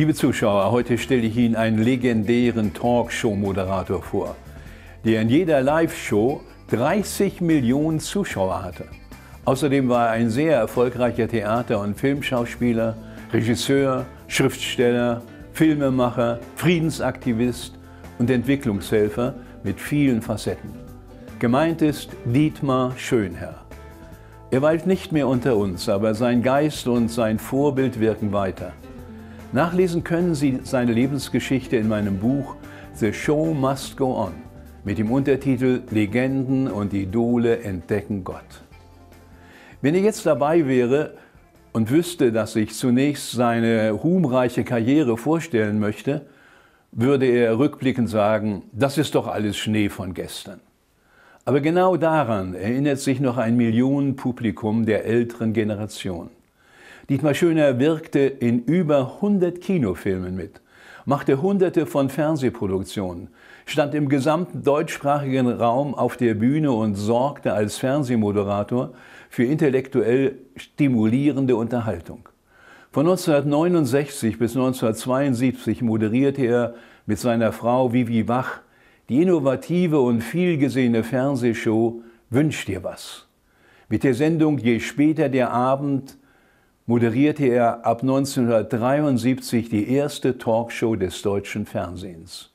Liebe Zuschauer, heute stelle ich Ihnen einen legendären Talkshow-Moderator vor, der in jeder Live-Show 30 Millionen Zuschauer hatte. Außerdem war er ein sehr erfolgreicher Theater- und Filmschauspieler, Regisseur, Schriftsteller, Filmemacher, Friedensaktivist und Entwicklungshelfer mit vielen Facetten. Gemeint ist Dietmar Schönherr. Er weilt nicht mehr unter uns, aber sein Geist und sein Vorbild wirken weiter. Nachlesen können Sie seine Lebensgeschichte in meinem Buch The Show Must Go On mit dem Untertitel Legenden und Idole entdecken Gott. Wenn er jetzt dabei wäre und wüsste, dass ich zunächst seine ruhmreiche Karriere vorstellen möchte, würde er rückblickend sagen, das ist doch alles Schnee von gestern. Aber genau daran erinnert sich noch ein Millionenpublikum der älteren Generation. Dietmar Schöner wirkte in über 100 Kinofilmen mit, machte hunderte von Fernsehproduktionen, stand im gesamten deutschsprachigen Raum auf der Bühne und sorgte als Fernsehmoderator für intellektuell stimulierende Unterhaltung. Von 1969 bis 1972 moderierte er mit seiner Frau Vivi Wach die innovative und vielgesehene Fernsehshow Wünsch dir was. Mit der Sendung Je später der Abend moderierte er ab 1973 die erste Talkshow des deutschen Fernsehens.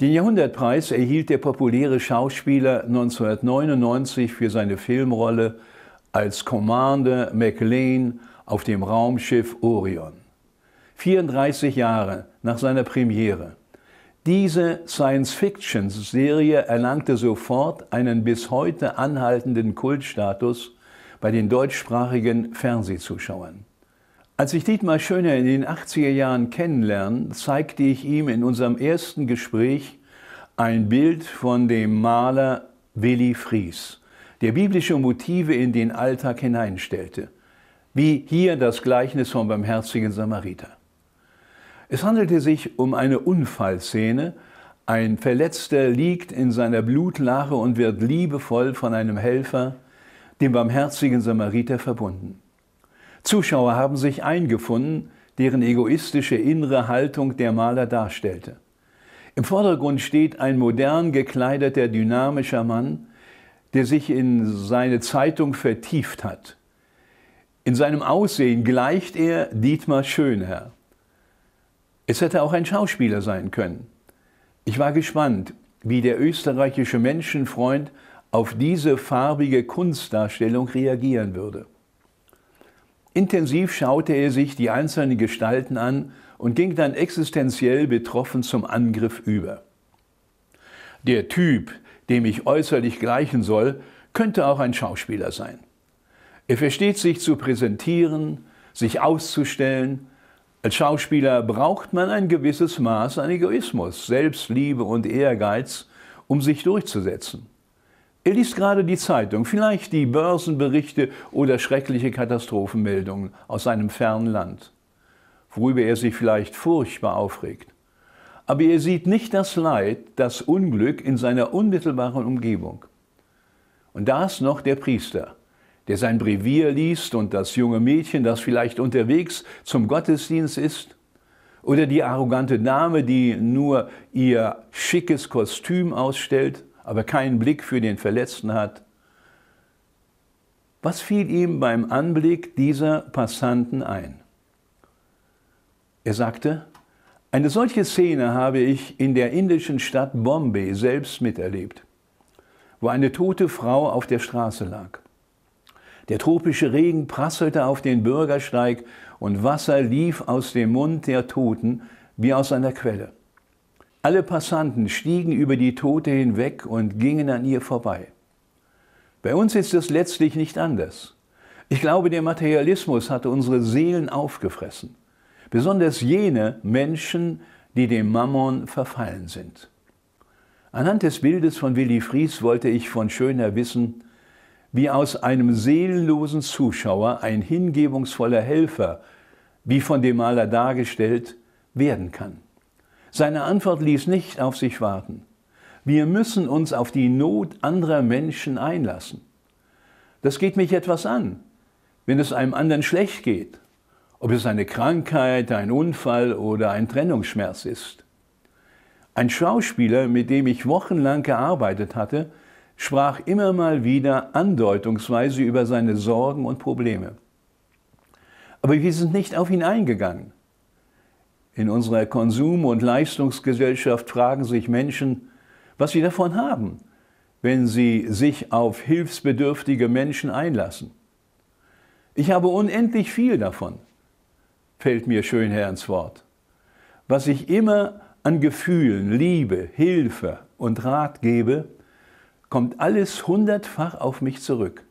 Den Jahrhundertpreis erhielt der populäre Schauspieler 1999 für seine Filmrolle als Commander McLean auf dem Raumschiff Orion. 34 Jahre nach seiner Premiere. Diese Science-Fiction-Serie erlangte sofort einen bis heute anhaltenden Kultstatus bei den deutschsprachigen Fernsehzuschauern. Als ich Dietmar Schöner in den 80er Jahren kennenlernte, zeigte ich ihm in unserem ersten Gespräch ein Bild von dem Maler Willi Fries, der biblische Motive in den Alltag hineinstellte, wie hier das Gleichnis vom barmherzigen Samariter. Es handelte sich um eine Unfallszene, ein Verletzter liegt in seiner Blutlache und wird liebevoll von einem Helfer, dem barmherzigen Samariter verbunden. Zuschauer haben sich eingefunden, deren egoistische innere Haltung der Maler darstellte. Im Vordergrund steht ein modern gekleideter, dynamischer Mann, der sich in seine Zeitung vertieft hat. In seinem Aussehen gleicht er Dietmar Schönherr. Es hätte auch ein Schauspieler sein können. Ich war gespannt, wie der österreichische Menschenfreund auf diese farbige Kunstdarstellung reagieren würde. Intensiv schaute er sich die einzelnen Gestalten an und ging dann existenziell betroffen zum Angriff über. Der Typ, dem ich äußerlich gleichen soll, könnte auch ein Schauspieler sein. Er versteht sich zu präsentieren, sich auszustellen. Als Schauspieler braucht man ein gewisses Maß an Egoismus, Selbstliebe und Ehrgeiz, um sich durchzusetzen. Er liest gerade die Zeitung, vielleicht die Börsenberichte oder schreckliche Katastrophenmeldungen aus einem fernen Land, worüber er sich vielleicht furchtbar aufregt. Aber er sieht nicht das Leid, das Unglück in seiner unmittelbaren Umgebung. Und da ist noch der Priester, der sein Brevier liest und das junge Mädchen, das vielleicht unterwegs zum Gottesdienst ist, oder die arrogante Dame, die nur ihr schickes Kostüm ausstellt, aber keinen Blick für den Verletzten hat. Was fiel ihm beim Anblick dieser Passanten ein? Er sagte, eine solche Szene habe ich in der indischen Stadt Bombay selbst miterlebt, wo eine tote Frau auf der Straße lag. Der tropische Regen prasselte auf den Bürgersteig und Wasser lief aus dem Mund der Toten wie aus einer Quelle. Alle Passanten stiegen über die Tote hinweg und gingen an ihr vorbei. Bei uns ist es letztlich nicht anders. Ich glaube, der Materialismus hatte unsere Seelen aufgefressen, besonders jene Menschen, die dem Mammon verfallen sind. Anhand des Bildes von Willy Fries wollte ich von Schöner wissen, wie aus einem seelenlosen Zuschauer ein hingebungsvoller Helfer, wie von dem Maler dargestellt, werden kann. Seine Antwort ließ nicht auf sich warten. Wir müssen uns auf die Not anderer Menschen einlassen. Das geht mich etwas an, wenn es einem anderen schlecht geht, ob es eine Krankheit, ein Unfall oder ein Trennungsschmerz ist. Ein Schauspieler, mit dem ich wochenlang gearbeitet hatte, sprach immer mal wieder andeutungsweise über seine Sorgen und Probleme. Aber wir sind nicht auf ihn eingegangen. In unserer Konsum- und Leistungsgesellschaft fragen sich Menschen, was sie davon haben, wenn sie sich auf hilfsbedürftige Menschen einlassen. Ich habe unendlich viel davon, fällt mir Schönherr ins Wort. Was ich immer an Gefühlen, Liebe, Hilfe und Rat gebe, kommt alles hundertfach auf mich zurück.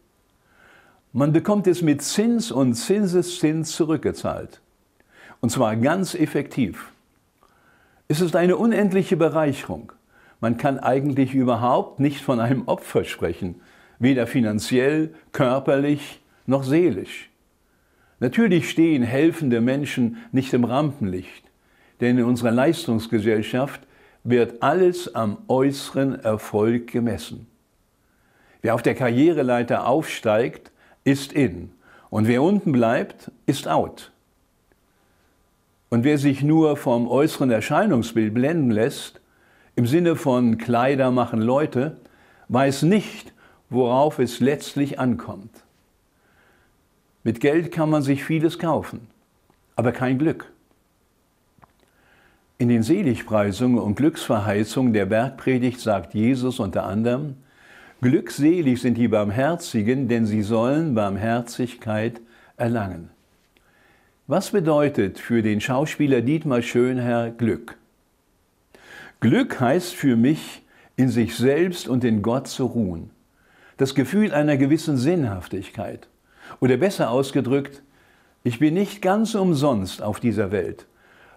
Man bekommt es mit Zins und Zinseszins zurückgezahlt. Und zwar ganz effektiv. Es ist eine unendliche Bereicherung. Man kann eigentlich überhaupt nicht von einem Opfer sprechen, weder finanziell, körperlich noch seelisch. Natürlich stehen helfende Menschen nicht im Rampenlicht, denn in unserer Leistungsgesellschaft wird alles am äußeren Erfolg gemessen. Wer auf der Karriereleiter aufsteigt, ist in und wer unten bleibt, ist out. Und wer sich nur vom äußeren Erscheinungsbild blenden lässt, im Sinne von Kleider machen Leute, weiß nicht, worauf es letztlich ankommt. Mit Geld kann man sich vieles kaufen, aber kein Glück. In den Seligpreisungen und Glücksverheißungen der Bergpredigt sagt Jesus unter anderem, Glückselig sind die Barmherzigen, denn sie sollen Barmherzigkeit erlangen. Was bedeutet für den Schauspieler Dietmar Schönherr Glück? Glück heißt für mich, in sich selbst und in Gott zu ruhen. Das Gefühl einer gewissen Sinnhaftigkeit. Oder besser ausgedrückt, ich bin nicht ganz umsonst auf dieser Welt,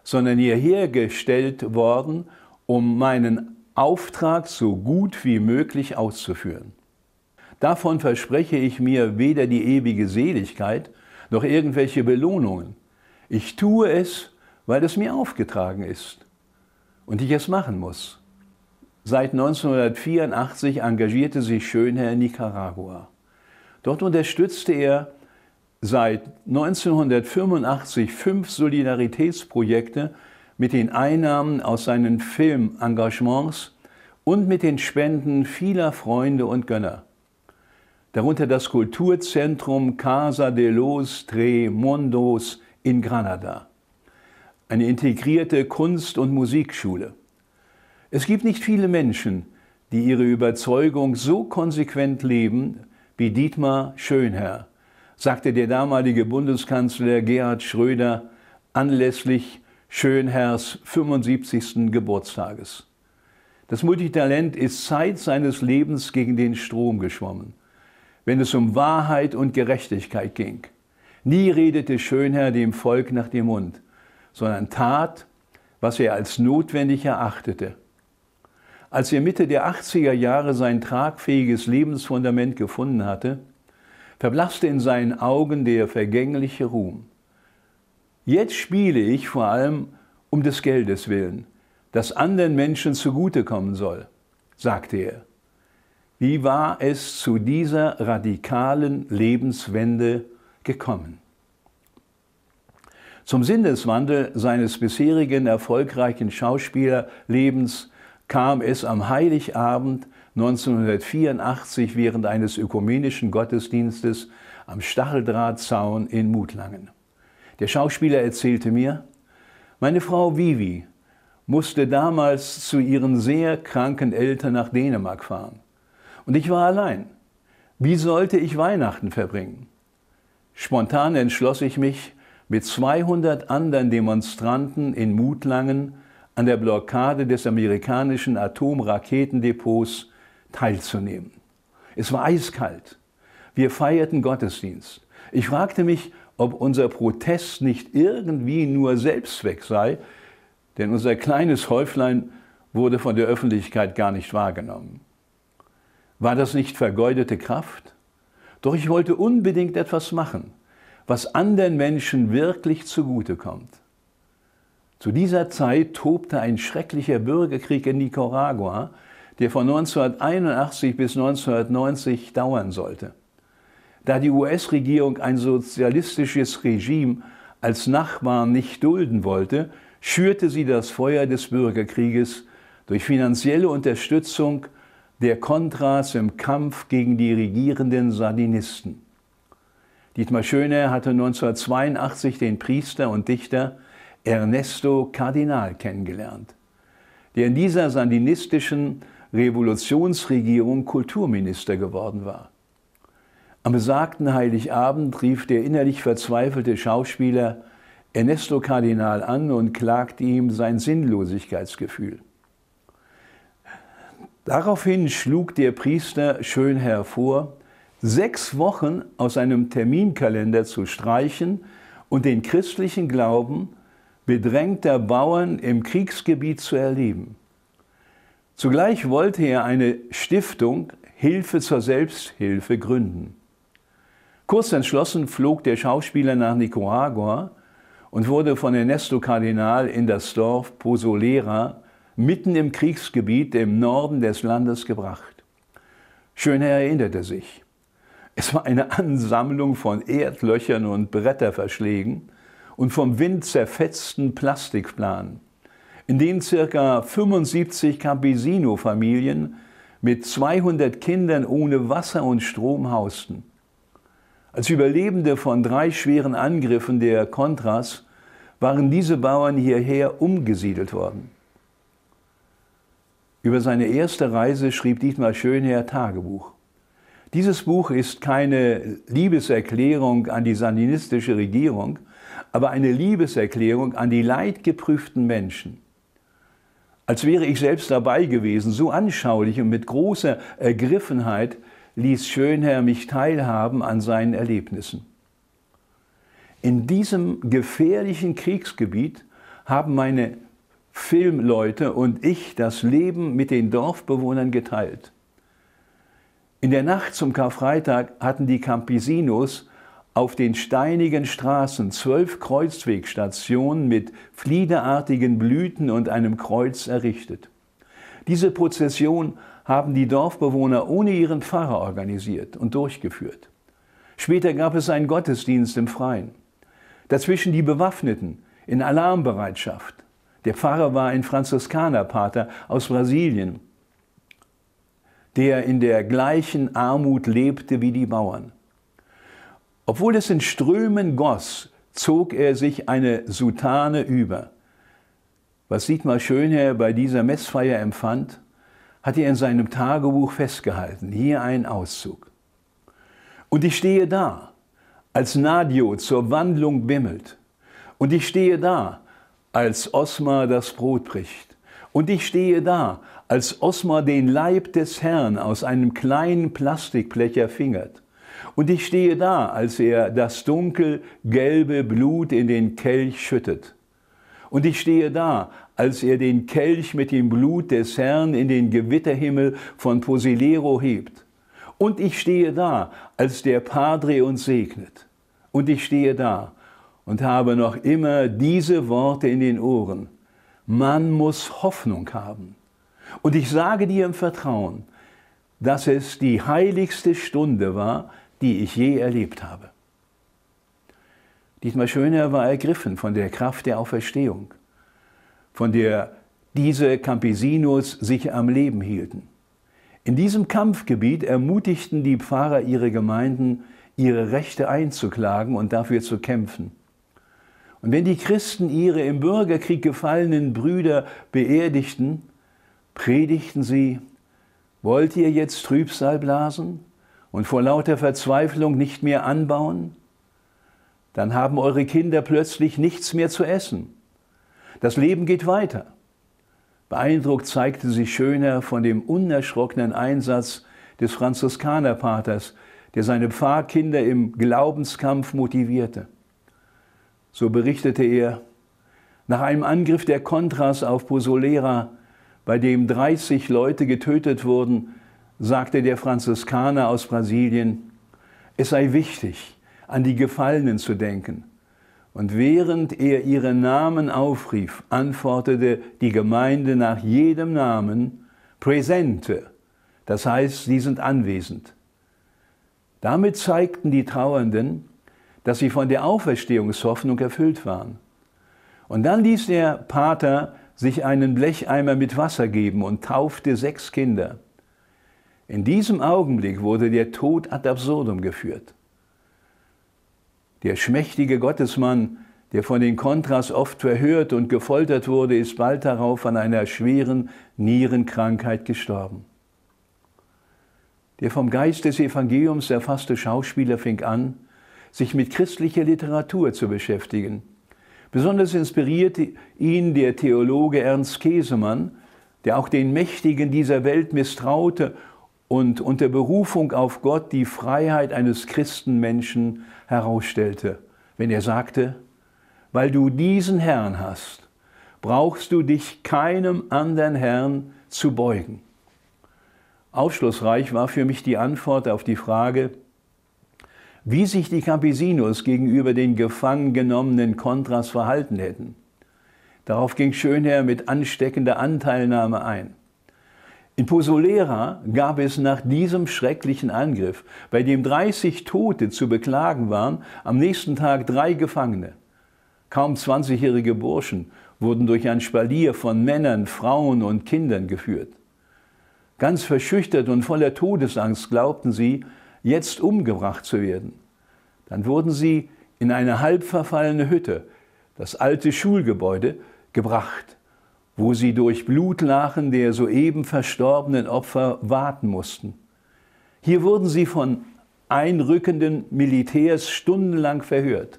sondern hierher gestellt worden, um meinen Auftrag so gut wie möglich auszuführen. Davon verspreche ich mir weder die ewige Seligkeit noch irgendwelche Belohnungen. Ich tue es, weil es mir aufgetragen ist und ich es machen muss. Seit 1984 engagierte sich Schönherr in Nicaragua. Dort unterstützte er seit 1985 fünf Solidaritätsprojekte mit den Einnahmen aus seinen Filmengagements und mit den Spenden vieler Freunde und Gönner. Darunter das Kulturzentrum Casa de los Tres Mundos in Granada. Eine integrierte Kunst- und Musikschule. Es gibt nicht viele Menschen, die ihre Überzeugung so konsequent leben wie Dietmar Schönherr, sagte der damalige Bundeskanzler Gerhard Schröder anlässlich Schönherrs 75. Geburtstages. Das Multitalent ist Zeit seines Lebens gegen den Strom geschwommen, wenn es um Wahrheit und Gerechtigkeit ging. Nie redete Schönherr dem Volk nach dem Mund, sondern tat, was er als notwendig erachtete. Als er Mitte der 80er Jahre sein tragfähiges Lebensfundament gefunden hatte, verblasste in seinen Augen der vergängliche Ruhm. Jetzt spiele ich vor allem um des Geldes willen, das anderen Menschen zugutekommen soll, sagte er. Wie war es zu dieser radikalen Lebenswende gekommen. Zum Sinneswandel seines bisherigen erfolgreichen Schauspielerlebens kam es am Heiligabend 1984 während eines ökumenischen Gottesdienstes am Stacheldrahtzaun in Mutlangen. Der Schauspieler erzählte mir, meine Frau Vivi musste damals zu ihren sehr kranken Eltern nach Dänemark fahren. Und ich war allein. Wie sollte ich Weihnachten verbringen? Spontan entschloss ich mich, mit 200 anderen Demonstranten in Mutlangen an der Blockade des amerikanischen Atomraketendepots teilzunehmen. Es war eiskalt. Wir feierten Gottesdienst. Ich fragte mich, ob unser Protest nicht irgendwie nur Selbstzweck sei, denn unser kleines Häuflein wurde von der Öffentlichkeit gar nicht wahrgenommen. War das nicht vergeudete Kraft? Doch ich wollte unbedingt etwas machen, was anderen Menschen wirklich zugute kommt. Zu dieser Zeit tobte ein schrecklicher Bürgerkrieg in Nicaragua, der von 1981 bis 1990 dauern sollte. Da die US-Regierung ein sozialistisches Regime als Nachbarn nicht dulden wollte, schürte sie das Feuer des Bürgerkrieges durch finanzielle Unterstützung der Kontras im Kampf gegen die regierenden Sardinisten. Dietmar Schöne hatte 1982 den Priester und Dichter Ernesto Kardinal kennengelernt, der in dieser sandinistischen Revolutionsregierung Kulturminister geworden war. Am besagten Heiligabend rief der innerlich verzweifelte Schauspieler Ernesto Kardinal an und klagt ihm sein Sinnlosigkeitsgefühl. Daraufhin schlug der Priester schön hervor, sechs Wochen aus einem Terminkalender zu streichen und den christlichen Glauben bedrängter Bauern im Kriegsgebiet zu erleben. Zugleich wollte er eine Stiftung Hilfe zur Selbsthilfe gründen. Kurz entschlossen flog der Schauspieler nach Nicaragua und wurde von Ernesto Kardinal in das Dorf Pozolera mitten im Kriegsgebiet im Norden des Landes gebracht. Schöner erinnerte sich. Es war eine Ansammlung von Erdlöchern und Bretterverschlägen und vom Wind zerfetzten Plastikplanen, in denen circa 75 Campesino-Familien mit 200 Kindern ohne Wasser und Strom hausten. Als Überlebende von drei schweren Angriffen der Contras waren diese Bauern hierher umgesiedelt worden. Über seine erste Reise schrieb Dietmar Schönherr Tagebuch. Dieses Buch ist keine Liebeserklärung an die sandinistische Regierung, aber eine Liebeserklärung an die leidgeprüften Menschen. Als wäre ich selbst dabei gewesen, so anschaulich und mit großer Ergriffenheit ließ Schönherr mich teilhaben an seinen Erlebnissen. In diesem gefährlichen Kriegsgebiet haben meine Filmleute und ich das Leben mit den Dorfbewohnern geteilt. In der Nacht zum Karfreitag hatten die Campesinos auf den steinigen Straßen zwölf Kreuzwegstationen mit fliederartigen Blüten und einem Kreuz errichtet. Diese Prozession haben die Dorfbewohner ohne ihren Pfarrer organisiert und durchgeführt. Später gab es einen Gottesdienst im Freien. Dazwischen die Bewaffneten in Alarmbereitschaft. Der Pfarrer war ein Franziskanerpater aus Brasilien, der in der gleichen Armut lebte wie die Bauern. Obwohl es in Strömen goss, zog er sich eine Soutane über. Was Sigmar Schönherr bei dieser Messfeier empfand, hat er in seinem Tagebuch festgehalten. Hier ein Auszug. Und ich stehe da, als Nadio zur Wandlung bimmelt. Und ich stehe da, als Osma das Brot bricht. Und ich stehe da, als Osma den Leib des Herrn aus einem kleinen Plastikblecher fingert. Und ich stehe da, als er das dunkelgelbe Blut in den Kelch schüttet. Und ich stehe da, als er den Kelch mit dem Blut des Herrn in den Gewitterhimmel von Posilero hebt. Und ich stehe da, als der Padre uns segnet. Und ich stehe da, und habe noch immer diese Worte in den Ohren. Man muss Hoffnung haben. Und ich sage dir im Vertrauen, dass es die heiligste Stunde war, die ich je erlebt habe. Dietmar Schöner war ergriffen von der Kraft der Auferstehung, von der diese Campesinos sich am Leben hielten. In diesem Kampfgebiet ermutigten die Pfarrer ihre Gemeinden, ihre Rechte einzuklagen und dafür zu kämpfen. Und wenn die Christen ihre im Bürgerkrieg gefallenen Brüder beerdigten, predigten sie, wollt ihr jetzt Trübsal blasen und vor lauter Verzweiflung nicht mehr anbauen? Dann haben eure Kinder plötzlich nichts mehr zu essen. Das Leben geht weiter. Beeindruckt zeigte sich Schöner von dem unerschrockenen Einsatz des Franziskanerpaters, der seine Pfarrkinder im Glaubenskampf motivierte. So berichtete er, nach einem Angriff der Contras auf Posolera, bei dem 30 Leute getötet wurden, sagte der Franziskaner aus Brasilien, es sei wichtig, an die Gefallenen zu denken. Und während er ihre Namen aufrief, antwortete die Gemeinde nach jedem Namen Präsente, das heißt, sie sind anwesend. Damit zeigten die Trauernden, dass sie von der Auferstehungshoffnung erfüllt waren. Und dann ließ der Pater sich einen Blecheimer mit Wasser geben und taufte sechs Kinder. In diesem Augenblick wurde der Tod ad absurdum geführt. Der schmächtige Gottesmann, der von den Kontras oft verhört und gefoltert wurde, ist bald darauf an einer schweren Nierenkrankheit gestorben. Der vom Geist des Evangeliums erfasste Schauspieler fing an, sich mit christlicher Literatur zu beschäftigen. Besonders inspirierte ihn der Theologe Ernst Käsemann, der auch den Mächtigen dieser Welt misstraute und unter Berufung auf Gott die Freiheit eines Christenmenschen herausstellte, wenn er sagte, weil du diesen Herrn hast, brauchst du dich keinem anderen Herrn zu beugen. Aufschlussreich war für mich die Antwort auf die Frage, wie sich die Campesinos gegenüber den gefangen genommenen Contras verhalten hätten. Darauf ging Schönherr mit ansteckender Anteilnahme ein. In Posolera gab es nach diesem schrecklichen Angriff, bei dem 30 Tote zu beklagen waren, am nächsten Tag drei Gefangene. Kaum 20-jährige Burschen wurden durch ein Spalier von Männern, Frauen und Kindern geführt. Ganz verschüchtert und voller Todesangst glaubten sie, jetzt umgebracht zu werden. Dann wurden sie in eine halb verfallene Hütte, das alte Schulgebäude, gebracht, wo sie durch Blutlachen der soeben verstorbenen Opfer warten mussten. Hier wurden sie von einrückenden Militärs stundenlang verhört.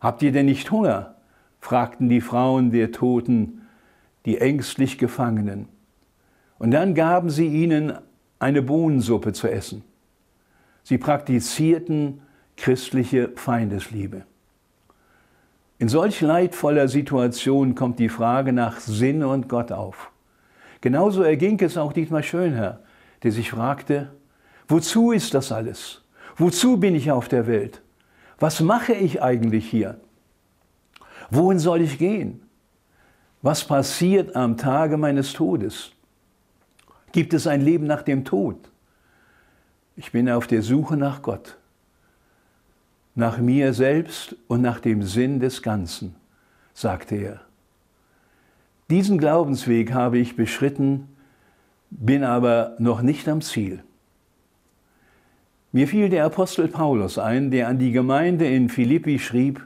Habt ihr denn nicht Hunger? fragten die Frauen der Toten, die ängstlich Gefangenen. Und dann gaben sie ihnen eine Bohnensuppe zu essen. Sie praktizierten christliche Feindesliebe. In solch leidvoller Situation kommt die Frage nach Sinn und Gott auf. Genauso erging es auch Dietmar Schönherr, der sich fragte, wozu ist das alles? Wozu bin ich auf der Welt? Was mache ich eigentlich hier? Wohin soll ich gehen? Was passiert am Tage meines Todes? Gibt es ein Leben nach dem Tod? Ich bin auf der Suche nach Gott, nach mir selbst und nach dem Sinn des Ganzen, sagte er. Diesen Glaubensweg habe ich beschritten, bin aber noch nicht am Ziel. Mir fiel der Apostel Paulus ein, der an die Gemeinde in Philippi schrieb,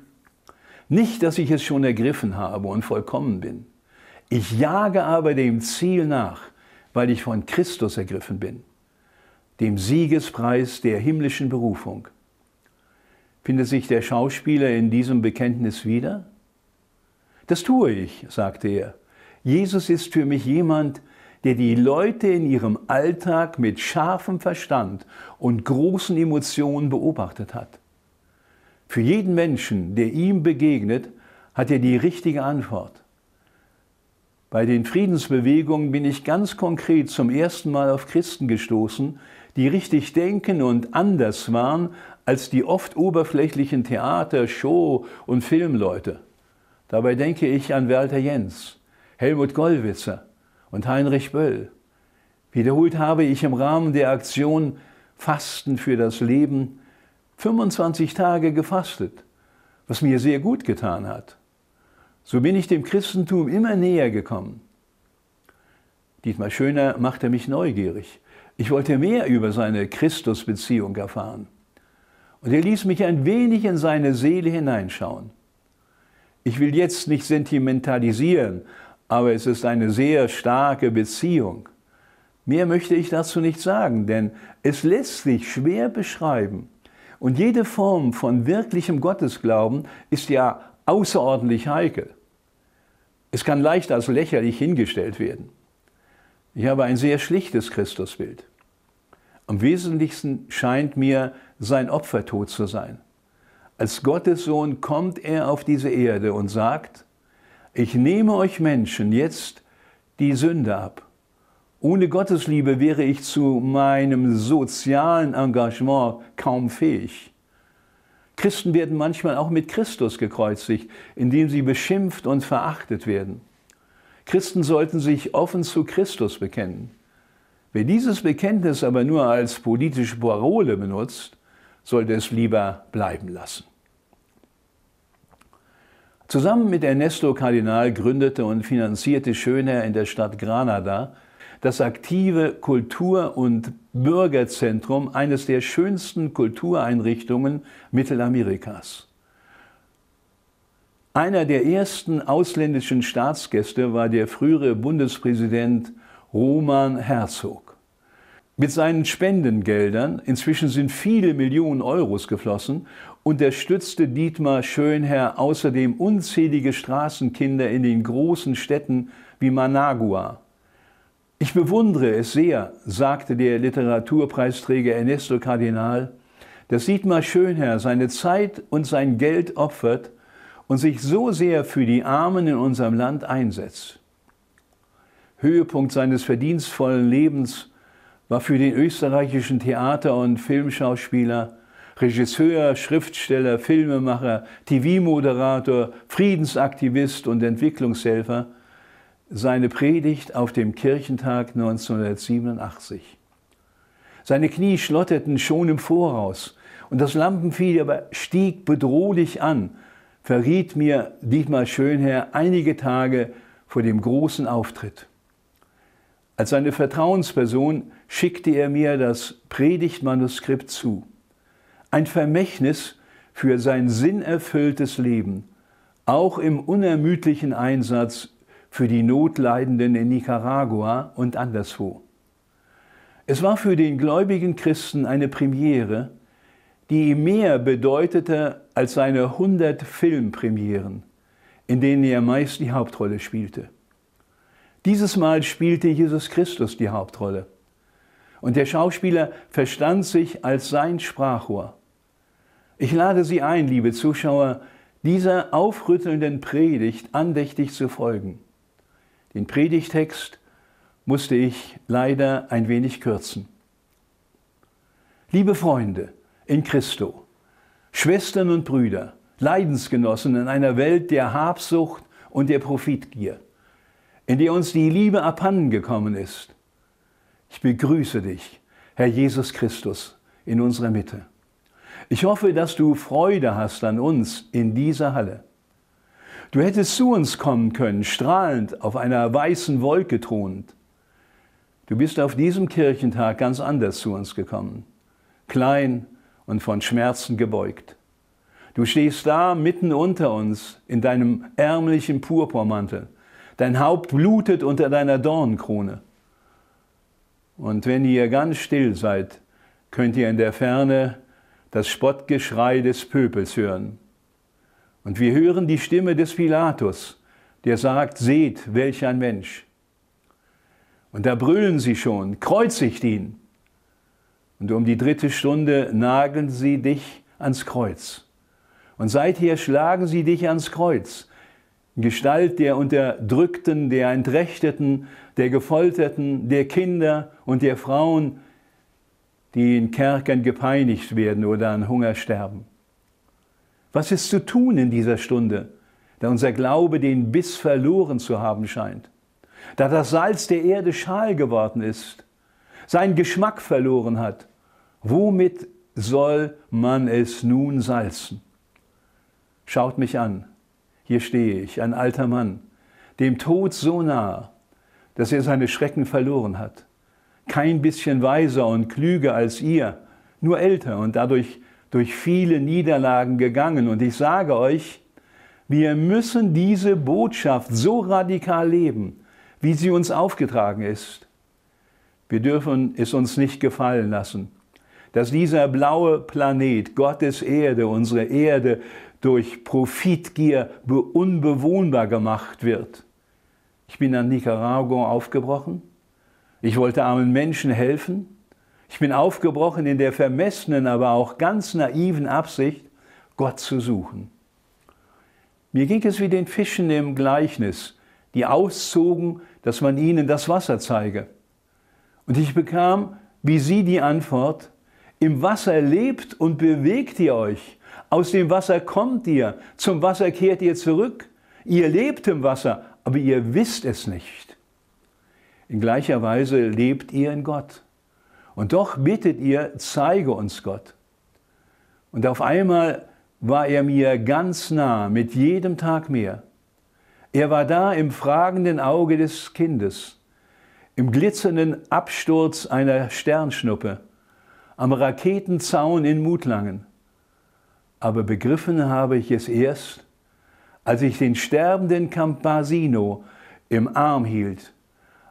nicht, dass ich es schon ergriffen habe und vollkommen bin. Ich jage aber dem Ziel nach, weil ich von Christus ergriffen bin dem Siegespreis der himmlischen Berufung. Findet sich der Schauspieler in diesem Bekenntnis wieder? Das tue ich, sagte er. Jesus ist für mich jemand, der die Leute in ihrem Alltag mit scharfem Verstand und großen Emotionen beobachtet hat. Für jeden Menschen, der ihm begegnet, hat er die richtige Antwort. Bei den Friedensbewegungen bin ich ganz konkret zum ersten Mal auf Christen gestoßen, die richtig denken und anders waren als die oft oberflächlichen Theater-, Show- und Filmleute. Dabei denke ich an Walter Jens, Helmut Gollwitzer und Heinrich Böll. Wiederholt habe ich im Rahmen der Aktion Fasten für das Leben 25 Tage gefastet, was mir sehr gut getan hat. So bin ich dem Christentum immer näher gekommen. Dietmar Schöner machte mich neugierig ich wollte mehr über seine Christusbeziehung erfahren. Und er ließ mich ein wenig in seine Seele hineinschauen. Ich will jetzt nicht sentimentalisieren, aber es ist eine sehr starke Beziehung. Mehr möchte ich dazu nicht sagen, denn es lässt sich schwer beschreiben. Und jede Form von wirklichem Gottesglauben ist ja außerordentlich heikel. Es kann leicht als lächerlich hingestellt werden. Ich habe ein sehr schlichtes Christusbild. Am wesentlichsten scheint mir sein Opfertod zu sein. Als Gottes Sohn kommt er auf diese Erde und sagt, ich nehme euch Menschen jetzt die Sünde ab. Ohne Gottesliebe wäre ich zu meinem sozialen Engagement kaum fähig. Christen werden manchmal auch mit Christus gekreuzigt, indem sie beschimpft und verachtet werden. Christen sollten sich offen zu Christus bekennen. Wer dieses Bekenntnis aber nur als politische Parole benutzt, sollte es lieber bleiben lassen. Zusammen mit Ernesto Kardinal gründete und finanzierte Schöner in der Stadt Granada das aktive Kultur- und Bürgerzentrum, eines der schönsten Kultureinrichtungen Mittelamerikas. Einer der ersten ausländischen Staatsgäste war der frühere Bundespräsident Roman Herzog. Mit seinen Spendengeldern, inzwischen sind viele Millionen Euros geflossen, unterstützte Dietmar Schönherr außerdem unzählige Straßenkinder in den großen Städten wie Managua. Ich bewundere es sehr, sagte der Literaturpreisträger Ernesto Kardinal, dass Dietmar Schönherr seine Zeit und sein Geld opfert, und sich so sehr für die Armen in unserem Land einsetzt. Höhepunkt seines verdienstvollen Lebens war für den österreichischen Theater- und Filmschauspieler, Regisseur, Schriftsteller, Filmemacher, TV-Moderator, Friedensaktivist und Entwicklungshelfer seine Predigt auf dem Kirchentag 1987. Seine Knie schlotterten schon im Voraus und das Lampenfieber stieg bedrohlich an, verriet mir Dietmar Schönherr einige Tage vor dem großen Auftritt. Als seine Vertrauensperson schickte er mir das Predigtmanuskript zu. Ein Vermächtnis für sein sinnerfülltes Leben, auch im unermüdlichen Einsatz für die Notleidenden in Nicaragua und anderswo. Es war für den gläubigen Christen eine Premiere, die ihm mehr bedeutete als seine 100 Filmpremieren, in denen er meist die Hauptrolle spielte. Dieses Mal spielte Jesus Christus die Hauptrolle. Und der Schauspieler verstand sich als sein Sprachrohr. Ich lade Sie ein, liebe Zuschauer, dieser aufrüttelnden Predigt andächtig zu folgen. Den Predigtext musste ich leider ein wenig kürzen. Liebe Freunde, in Christo. Schwestern und Brüder, Leidensgenossen in einer Welt der Habsucht und der Profitgier, in der uns die Liebe abhanden gekommen ist. Ich begrüße dich, Herr Jesus Christus, in unserer Mitte. Ich hoffe, dass du Freude hast an uns in dieser Halle. Du hättest zu uns kommen können, strahlend auf einer weißen Wolke thronend. Du bist auf diesem Kirchentag ganz anders zu uns gekommen. Klein, und von Schmerzen gebeugt. Du stehst da mitten unter uns in deinem ärmlichen Purpurmantel. Dein Haupt blutet unter deiner Dornenkrone. Und wenn ihr ganz still seid, könnt ihr in der Ferne das Spottgeschrei des Pöbels hören. Und wir hören die Stimme des Pilatus, der sagt, seht, welch ein Mensch. Und da brüllen sie schon, kreuzigt ihn. Und um die dritte Stunde nageln sie dich ans Kreuz. Und seither schlagen sie dich ans Kreuz. In Gestalt der Unterdrückten, der Entrechteten, der Gefolterten, der Kinder und der Frauen, die in Kerkern gepeinigt werden oder an Hunger sterben. Was ist zu tun in dieser Stunde, da unser Glaube den Biss verloren zu haben scheint? Da das Salz der Erde schal geworden ist seinen Geschmack verloren hat, womit soll man es nun salzen? Schaut mich an, hier stehe ich, ein alter Mann, dem Tod so nah, dass er seine Schrecken verloren hat. Kein bisschen weiser und klüger als ihr, nur älter und dadurch durch viele Niederlagen gegangen. Und ich sage euch, wir müssen diese Botschaft so radikal leben, wie sie uns aufgetragen ist. Wir dürfen es uns nicht gefallen lassen, dass dieser blaue Planet, Gottes Erde, unsere Erde, durch Profitgier unbewohnbar gemacht wird. Ich bin an Nicaragua aufgebrochen. Ich wollte armen Menschen helfen. Ich bin aufgebrochen in der vermessenen, aber auch ganz naiven Absicht, Gott zu suchen. Mir ging es wie den Fischen im Gleichnis, die auszogen, dass man ihnen das Wasser zeige. Und ich bekam, wie sie, die Antwort, im Wasser lebt und bewegt ihr euch. Aus dem Wasser kommt ihr, zum Wasser kehrt ihr zurück. Ihr lebt im Wasser, aber ihr wisst es nicht. In gleicher Weise lebt ihr in Gott. Und doch bittet ihr, zeige uns Gott. Und auf einmal war er mir ganz nah, mit jedem Tag mehr. Er war da im fragenden Auge des Kindes im glitzernden Absturz einer Sternschnuppe, am Raketenzaun in Mutlangen. Aber begriffen habe ich es erst, als ich den sterbenden Campasino im Arm hielt,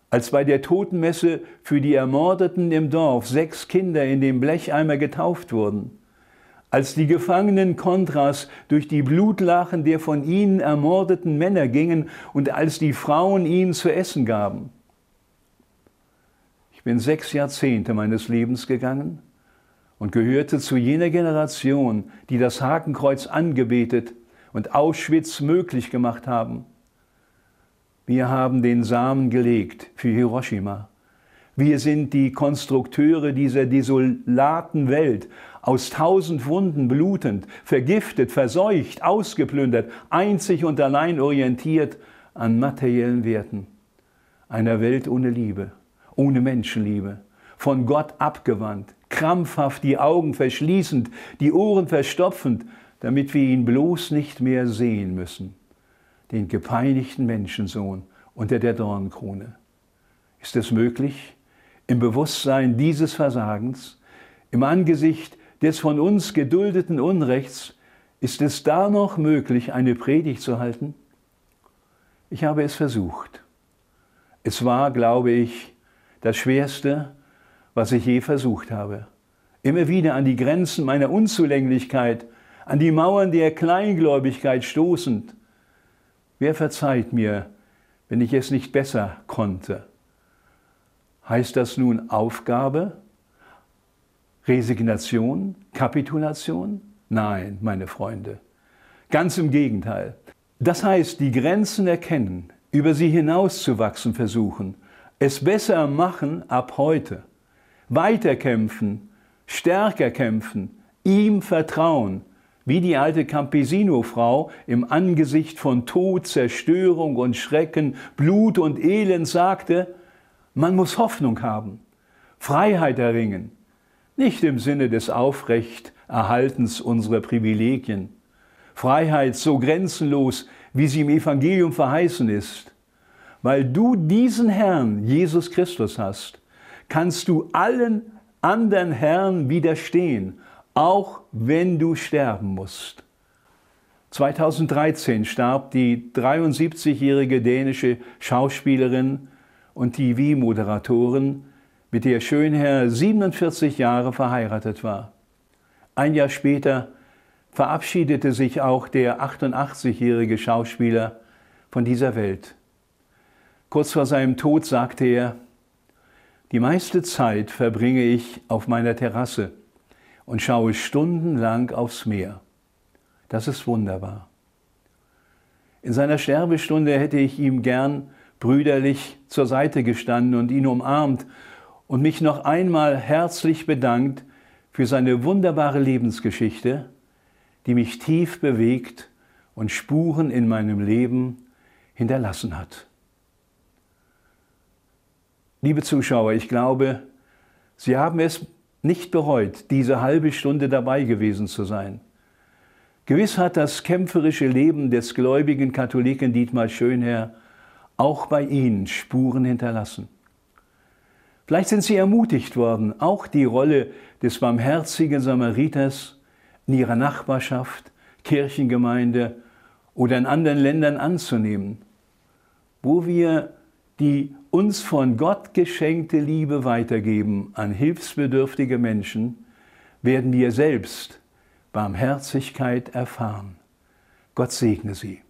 als bei der Totenmesse für die Ermordeten im Dorf sechs Kinder in dem Blecheimer getauft wurden, als die gefangenen Kontras durch die Blutlachen der von ihnen ermordeten Männer gingen und als die Frauen ihnen zu essen gaben bin sechs Jahrzehnte meines Lebens gegangen und gehörte zu jener Generation, die das Hakenkreuz angebetet und Auschwitz möglich gemacht haben. Wir haben den Samen gelegt für Hiroshima. Wir sind die Konstrukteure dieser desolaten Welt, aus tausend Wunden blutend, vergiftet, verseucht, ausgeplündert, einzig und allein orientiert an materiellen Werten, einer Welt ohne Liebe ohne Menschenliebe, von Gott abgewandt, krampfhaft die Augen verschließend, die Ohren verstopfend, damit wir ihn bloß nicht mehr sehen müssen, den gepeinigten Menschensohn unter der Dornkrone. Ist es möglich, im Bewusstsein dieses Versagens, im Angesicht des von uns geduldeten Unrechts, ist es da noch möglich, eine Predigt zu halten? Ich habe es versucht. Es war, glaube ich, das Schwerste, was ich je versucht habe. Immer wieder an die Grenzen meiner Unzulänglichkeit, an die Mauern der Kleingläubigkeit stoßend. Wer verzeiht mir, wenn ich es nicht besser konnte? Heißt das nun Aufgabe? Resignation? Kapitulation? Nein, meine Freunde. Ganz im Gegenteil. Das heißt, die Grenzen erkennen, über sie hinauszuwachsen versuchen – es besser machen ab heute. Weiterkämpfen, stärker kämpfen, ihm vertrauen, wie die alte Campesino-Frau im Angesicht von Tod, Zerstörung und Schrecken, Blut und Elend sagte, man muss Hoffnung haben, Freiheit erringen, nicht im Sinne des Aufrechterhaltens unserer Privilegien, Freiheit so grenzenlos, wie sie im Evangelium verheißen ist, weil du diesen Herrn, Jesus Christus, hast, kannst du allen anderen Herren widerstehen, auch wenn du sterben musst. 2013 starb die 73-jährige dänische Schauspielerin und TV-Moderatorin, mit der Schönherr 47 Jahre verheiratet war. Ein Jahr später verabschiedete sich auch der 88-jährige Schauspieler von dieser Welt. Kurz vor seinem Tod sagte er, die meiste Zeit verbringe ich auf meiner Terrasse und schaue stundenlang aufs Meer. Das ist wunderbar. In seiner Sterbestunde hätte ich ihm gern brüderlich zur Seite gestanden und ihn umarmt und mich noch einmal herzlich bedankt für seine wunderbare Lebensgeschichte, die mich tief bewegt und Spuren in meinem Leben hinterlassen hat. Liebe Zuschauer, ich glaube, Sie haben es nicht bereut, diese halbe Stunde dabei gewesen zu sein. Gewiss hat das kämpferische Leben des gläubigen Katholiken Dietmar Schönherr auch bei Ihnen Spuren hinterlassen. Vielleicht sind Sie ermutigt worden, auch die Rolle des barmherzigen Samariters in Ihrer Nachbarschaft, Kirchengemeinde oder in anderen Ländern anzunehmen, wo wir die uns von Gott geschenkte Liebe weitergeben an hilfsbedürftige Menschen, werden wir selbst Barmherzigkeit erfahren. Gott segne sie.